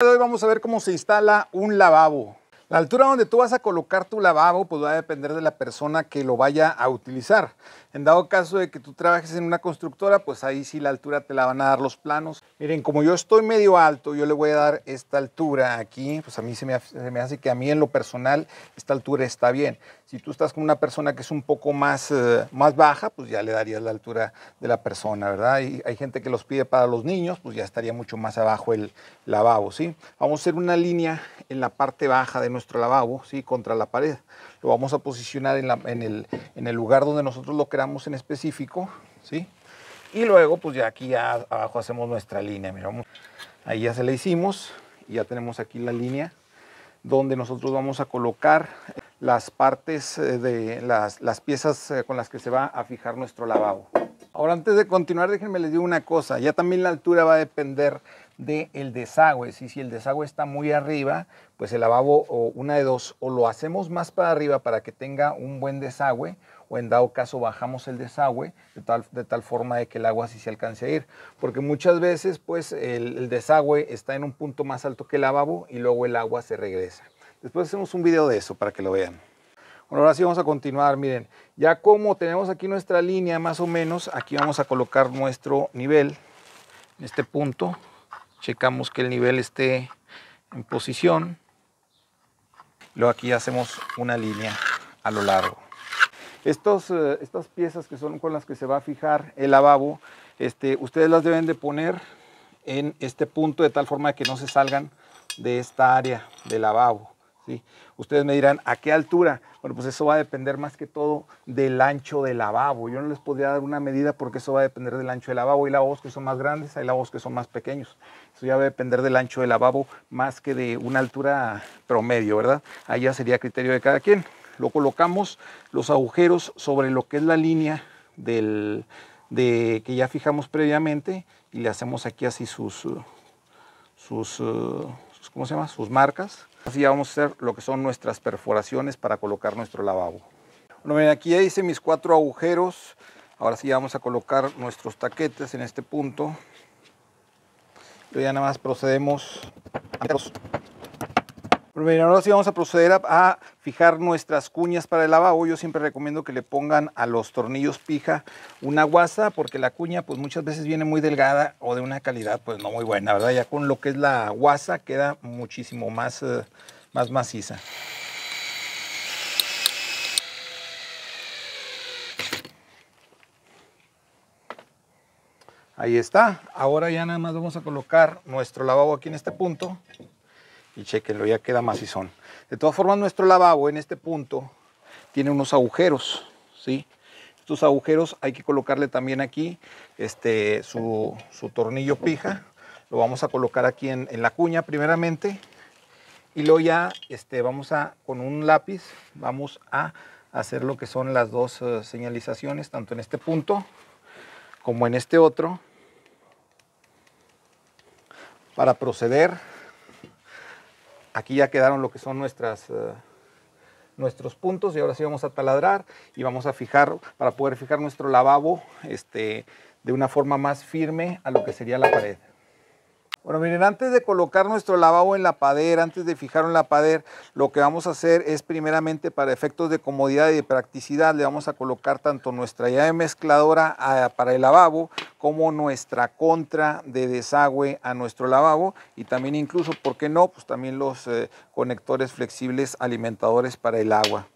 hoy vamos a ver cómo se instala un lavabo. La altura donde tú vas a colocar tu lavabo pues va a depender de la persona que lo vaya a utilizar. En dado caso de que tú trabajes en una constructora, pues ahí sí la altura te la van a dar los planos. Miren, como yo estoy medio alto, yo le voy a dar esta altura aquí, pues a mí se me, hace que a mí en lo personal esta altura está bien. Si tú estás con una persona que es un poco más, eh, más baja, pues ya le darías la altura de la persona, ¿verdad? Y hay gente que los pide para los niños, pues ya estaría mucho más abajo el lavabo, ¿sí? Vamos a hacer una línea en la parte baja de nuestro nuestro lavabo, ¿sí? contra la pared. Lo vamos a posicionar en, el, lugar donde nosotros lo queramos en específico. ¿sí? Y luego, pues ya aquí abajo hacemos nuestra línea. Miramos. Ahí ya se la hicimos y ya tenemos aquí la línea donde nosotros vamos a colocar las partes eh, de las piezas eh, con las que se va a fijar nuestro lavabo. Ahora, antes de continuar, déjenme les digo una cosa. Ya también la altura va a depender del desagüe. Si el desagüe está muy arriba, pues el lavabo o una de dos, o lo hacemos más para arriba para que tenga un buen desagüe, o en dado caso bajamos el desagüe de tal, de tal forma de que el agua sí se alcance a ir. Porque muchas veces pues el, el desagüe está en un punto más alto que el lavabo y luego el agua se regresa. Después hacemos un video de eso para que lo vean. Bueno, ahora sí vamos a continuar, miren. Ya como tenemos aquí nuestra línea más o menos, aquí vamos a colocar nuestro nivel. En este punto, checamos que el nivel esté en posición. Luego aquí hacemos una línea a lo largo. Estos, eh, estas piezas que son con las que se va a fijar el lavabo, este, ustedes las deben de poner en este punto de tal forma que no se salgan de esta área del lavabo. ¿sí? Ustedes me dirán, ¿a qué altura? Bueno, pues eso va a depender más que todo del ancho del lavabo. Yo no les podría dar una medida porque eso va a depender del ancho del lavabo. Hay lavabos que son más grandes, hay lavabos que son más pequeños. Eso ya va a depender del ancho del lavabo más que de una altura promedio, ¿verdad? Ahí ya sería criterio de cada quien. Lo colocamos los agujeros sobre lo que es la línea del, de, que ya fijamos previamente y le hacemos aquí así sus... sus eh, ¿cómo se llama? Sus marcas. Así ya vamos a hacer lo que son nuestras perforaciones para colocar nuestro lavabo. Bueno, aquí ya hice mis cuatro agujeros. Ahora sí vamos a colocar nuestros taquetes en este punto. Y ya nada más procedemos a bueno, ahora sí vamos a proceder a, fijar nuestras cuñas para el lavabo. Yo siempre recomiendo que le pongan a los tornillos pija una guasa, porque la cuña pues muchas veces viene muy delgada o de una calidad pues no muy buena, ¿verdad? Ya con lo que es la guasa queda muchísimo más, eh, más maciza. Ahí está. Ahora ya nada más vamos a colocar nuestro lavabo aquí en este punto y chequenlo, ya queda macizón. De todas formas, nuestro lavabo en este punto tiene unos agujeros, ¿sí? Estos agujeros hay que colocarle también aquí este, su, tornillo pija. Lo vamos a colocar aquí en, la cuña primeramente. Y luego ya este, vamos a, con un lápiz, vamos a hacer lo que son las dos eh, señalizaciones, tanto en este punto como en este otro, para proceder Aquí ya quedaron lo que son eh, nuestros puntos y ahora sí vamos a taladrar y vamos a fijar, para poder fijar nuestro lavabo este, de una forma más firme a lo que sería la pared. Bueno, miren, antes de colocar nuestro lavabo en la pader, antes de fijar en la pader, lo que vamos a hacer es primeramente para efectos de comodidad y de practicidad, le vamos a colocar tanto nuestra llave mezcladora ah, para el lavabo como nuestra contra de desagüe a nuestro lavabo y también incluso, ¿por qué no? Pues también los eh, conectores flexibles alimentadores para el agua.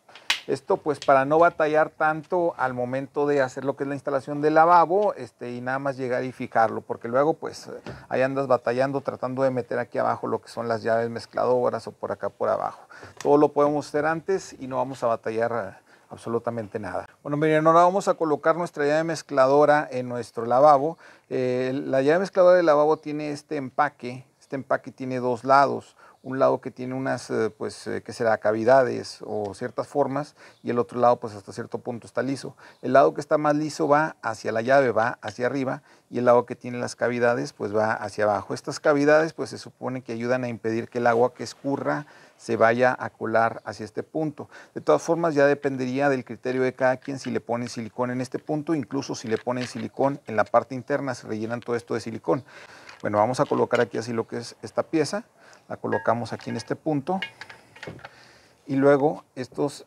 Esto pues para no batallar tanto al momento de hacer lo que es la instalación del lavabo este, y nada más llegar y fijarlo, porque luego pues ahí andas batallando tratando de meter aquí abajo lo que son las llaves mezcladoras o por acá por abajo. Todo lo podemos hacer antes y no vamos a batallar eh, absolutamente nada. Bueno, miren, ahora vamos a colocar nuestra llave mezcladora en nuestro lavabo. Eh, la llave mezcladora del lavabo tiene este empaque, este empaque tiene dos lados un lado que tiene unas, eh, pues, eh, que será cavidades o ciertas formas y el otro lado, pues, hasta cierto punto está liso. El lado que está más liso va hacia la llave, va hacia arriba y el lado que tiene las cavidades, pues, va hacia abajo. Estas cavidades, pues, se supone que ayudan a impedir que el agua que escurra se vaya a colar hacia este punto. De todas formas, ya dependería del criterio de cada quien si le ponen silicón en este punto, incluso si le ponen silicón en la parte interna, se rellenan todo esto de silicón. Bueno, vamos a colocar aquí así lo que es esta pieza, la colocamos aquí en este punto y luego estos,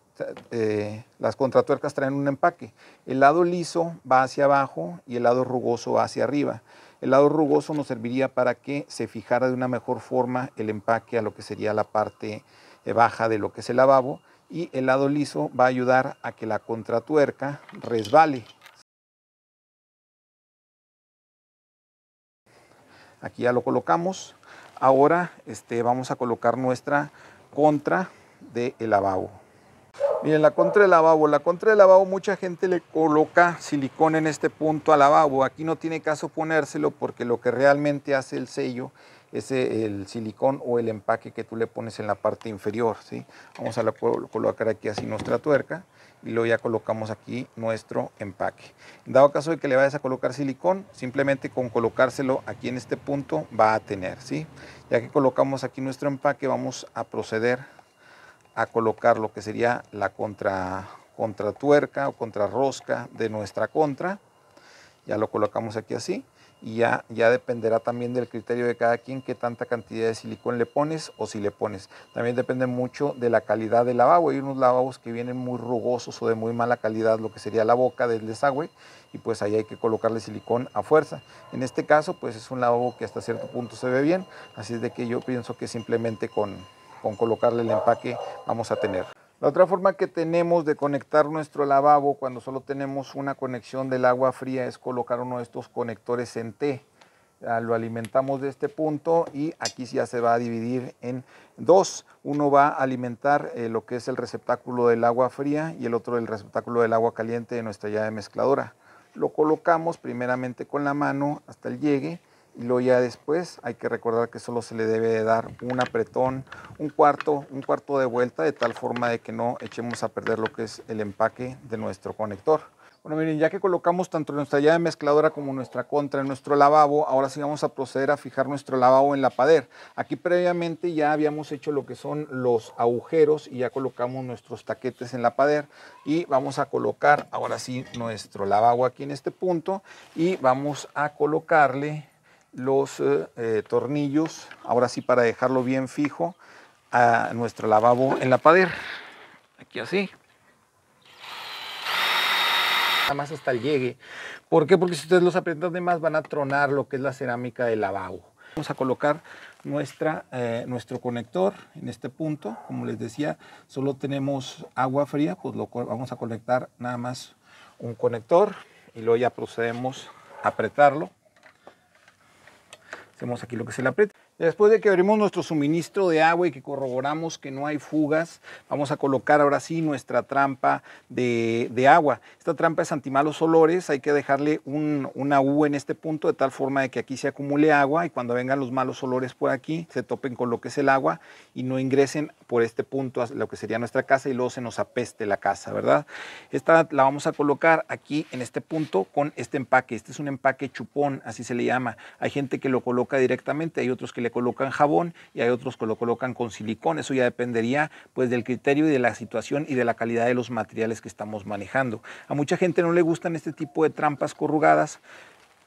eh, las contratuercas traen un empaque. El lado liso va hacia abajo y el lado rugoso va hacia arriba. El lado rugoso nos serviría para que se fijara de una mejor forma el empaque a lo que sería la parte eh, baja de lo que es el lavabo y el lado liso va a ayudar a que la contratuerca resbale Aquí ya lo colocamos. Ahora este, vamos a colocar nuestra contra del de lavabo. Miren, la contra del lavabo. La contra del lavabo, mucha gente le coloca silicón en este punto al lavabo. Aquí no tiene caso ponérselo porque lo que realmente hace el sello es eh, el silicón o el empaque que tú le pones en la parte inferior. ¿sí? Vamos a colocar aquí así nuestra tuerca y luego ya colocamos aquí nuestro empaque. Dado caso de que le vayas a colocar silicón, simplemente con colocárselo aquí en este punto va a tener, ¿sí? Ya que colocamos aquí nuestro empaque, vamos a proceder a colocar lo que sería la contra, contra tuerca o contra rosca de nuestra contra. Ya lo colocamos aquí así y ya, dependerá también del criterio de cada quien qué tanta cantidad de silicón le pones o si le pones. También depende mucho de la calidad del lavabo. Hay unos lavabos que vienen muy rugosos o de muy mala calidad, lo que sería la boca del desagüe, y pues ahí hay que colocarle silicón a fuerza. En este caso, pues es un lavabo que hasta cierto punto se ve bien, así es de que yo pienso que simplemente con, con colocarle el empaque vamos a tener. La otra forma que tenemos de conectar nuestro lavabo cuando solo tenemos una conexión del agua fría es colocar uno de estos conectores en T. Ah, lo alimentamos de este punto y aquí ya se va a dividir en dos. Uno va a alimentar eh, lo que es el receptáculo del agua fría y el otro el receptáculo del agua caliente de nuestra llave mezcladora. Lo colocamos primeramente con la mano hasta el llegue y luego ya después hay que recordar que solo se le debe dar un apretón, un cuarto, un cuarto de vuelta, de tal forma de que no echemos a perder lo que es el empaque de nuestro conector. Bueno, miren, ya que colocamos tanto nuestra llave mezcladora como nuestra contra en nuestro lavabo, ahora sí vamos a proceder a fijar nuestro lavabo en la pader. Aquí previamente ya habíamos hecho lo que son los agujeros y ya colocamos nuestros taquetes en la pader y vamos a colocar ahora sí nuestro lavabo aquí en este punto y vamos a colocarle los eh, eh, tornillos, ahora sí para dejarlo bien fijo, a nuestro lavabo en la pared Aquí así. Nada más hasta el llegue. ¿Por qué? Porque si ustedes los aprietan de más van a tronar lo que es la cerámica del lavabo. Vamos a colocar nuestra, eh, nuestro conector en este punto. Como les decía, solo tenemos agua fría, pues lo, vamos a conectar nada más un conector y luego ya procedemos a apretarlo Hacemos aquí lo que se le aprieta. Después de que abrimos nuestro suministro de agua y que corroboramos que no hay fugas, vamos a colocar ahora sí nuestra trampa de, agua. Esta trampa es antimalos olores, hay que dejarle una U en este punto de tal forma de que aquí se acumule agua y cuando vengan los malos olores por aquí se topen con lo que es el agua y no ingresen por este punto a lo que sería nuestra casa y luego se nos apeste la casa, ¿verdad? Esta la vamos a colocar aquí en este punto con este empaque. Este es un empaque chupón, así se le llama. Hay gente que lo coloca directamente, hay otros que le colocan jabón y hay otros que lo colocan con silicón. Eso ya dependería pues del criterio y de la situación y de la calidad de los materiales que estamos manejando. A mucha gente no le gustan este tipo de trampas corrugadas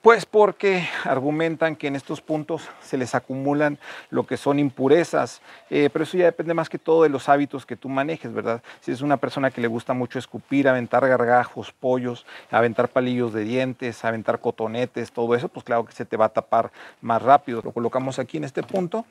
pues porque argumentan que en estos puntos se les acumulan lo que son impurezas, eh, pero eso ya depende más que todo de los hábitos que tú manejes, ¿verdad? Si es una persona que le gusta mucho escupir, aventar gargajos, pollos, aventar palillos de dientes, aventar cotonetes, todo eso, pues claro que se te va a tapar más rápido. Lo colocamos aquí en este punto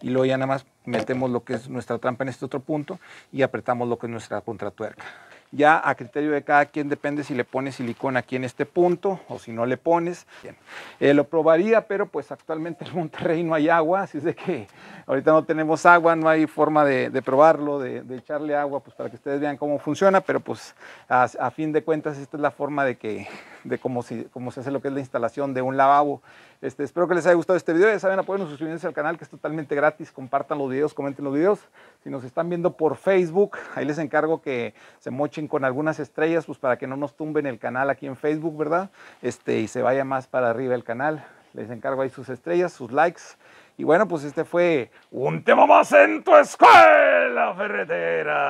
y luego ya nada más metemos lo que es nuestra trampa en este otro punto y apretamos lo que es nuestra contratuerca ya a criterio de cada quien depende si le pones silicón aquí en este punto o si no le pones. Bien. Eh, lo probaría, pero pues actualmente en Monterrey no hay agua, así es de que ahorita no tenemos agua, no hay forma de, probarlo, de, echarle agua, pues para que ustedes vean cómo funciona, pero pues a fin de cuentas esta es la forma de que de cómo se, hace lo que es la instalación de un lavabo. Este, espero que les haya gustado este video. Ya saben, apoyen suscribirse al canal que es totalmente gratis. Compartan los videos, comenten los videos. Si nos están viendo por Facebook, ahí les encargo que se mochen con algunas estrellas pues para que no nos tumben el canal aquí en Facebook, ¿verdad? Este, y se vaya más para arriba el canal. Les encargo ahí sus estrellas, sus likes. Y bueno, pues este fue un tema más en tu escuela ferretera.